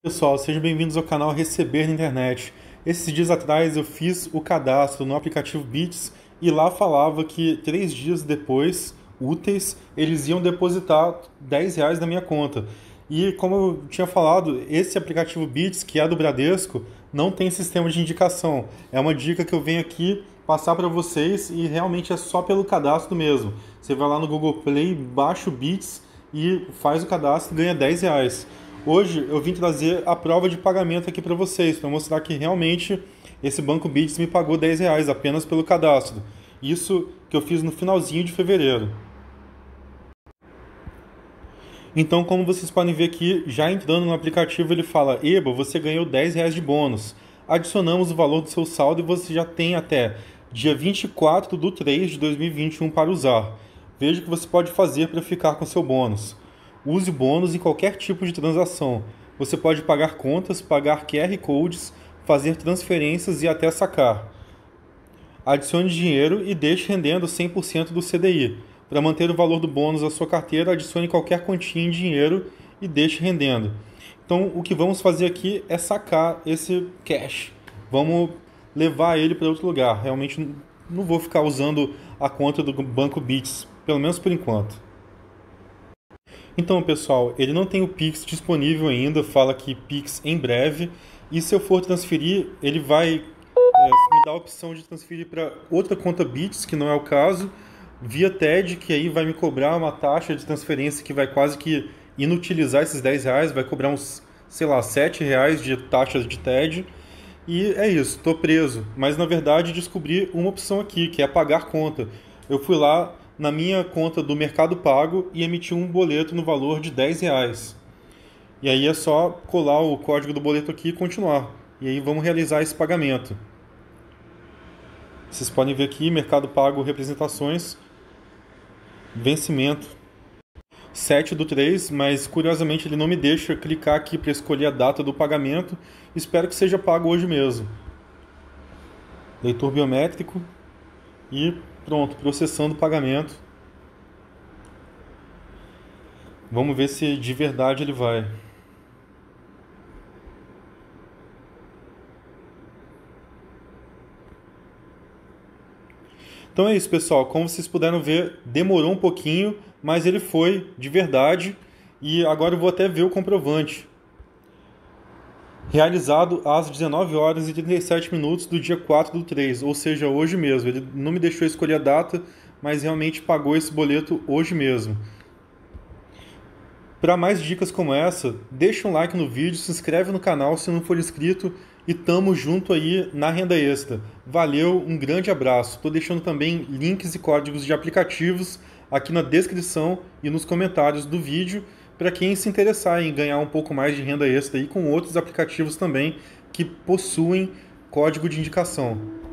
Pessoal, sejam bem-vindos ao canal Receber na Internet. Esses dias atrás eu fiz o cadastro no aplicativo Bits e lá falava que três dias depois, úteis, eles iam depositar 10 reais na minha conta. E como eu tinha falado, esse aplicativo Bits, que é do Bradesco, não tem sistema de indicação. É uma dica que eu venho aqui passar para vocês e realmente é só pelo cadastro mesmo. Você vai lá no Google Play, baixa o Bits e faz o cadastro e ganha 10 reais. Hoje eu vim trazer a prova de pagamento aqui para vocês, para mostrar que realmente esse Banco Bits me pagou 10 reais apenas pelo cadastro. Isso que eu fiz no finalzinho de fevereiro. Então, como vocês podem ver aqui, já entrando no aplicativo, ele fala: Eba, você ganhou 10 reais de bônus. Adicionamos o valor do seu saldo e você já tem até dia 24 de 3 de 2021 para usar. Veja o que você pode fazer para ficar com seu bônus. Use bônus em qualquer tipo de transação. Você pode pagar contas, pagar QR codes, fazer transferências e até sacar. Adicione dinheiro e deixe rendendo 100% do CDI. Para manter o valor do bônus à sua carteira, adicione qualquer quantia em dinheiro e deixe rendendo. Então, o que vamos fazer aqui é sacar esse cash. Vamos levar ele para outro lugar. Realmente não vou ficar usando a conta do banco Bits, pelo menos por enquanto. Então, pessoal, ele não tem o Pix disponível ainda, fala que Pix em breve. E se eu for transferir, ele vai é, me dar a opção de transferir para outra conta Bits, que não é o caso, via TED, que aí vai me cobrar uma taxa de transferência que vai quase que inutilizar esses 10 reais, vai cobrar uns, sei lá, 7 reais de taxas de TED. E é isso, estou preso. Mas na verdade descobri uma opção aqui, que é pagar conta. Eu fui lá na minha conta do Mercado Pago e emitir um boleto no valor de 10 reais. E aí é só colar o código do boleto aqui e continuar. E aí vamos realizar esse pagamento. Vocês podem ver aqui, Mercado Pago Representações, vencimento 7 do 3, mas curiosamente ele não me deixa clicar aqui para escolher a data do pagamento. Espero que seja pago hoje mesmo. Leitor biométrico, e pronto, processando o pagamento. Vamos ver se de verdade ele vai. Então é isso, pessoal. Como vocês puderam ver, demorou um pouquinho, mas ele foi de verdade. E agora eu vou até ver o comprovante realizado às 19 horas e 37 minutos do dia 4 do 3, ou seja, hoje mesmo. Ele não me deixou escolher a data, mas realmente pagou esse boleto hoje mesmo. Para mais dicas como essa, deixa um like no vídeo, se inscreve no canal se não for inscrito e tamo junto aí na renda extra. Valeu, um grande abraço. Estou deixando também links e códigos de aplicativos aqui na descrição e nos comentários do vídeo para quem se interessar em ganhar um pouco mais de renda extra e com outros aplicativos também que possuem código de indicação.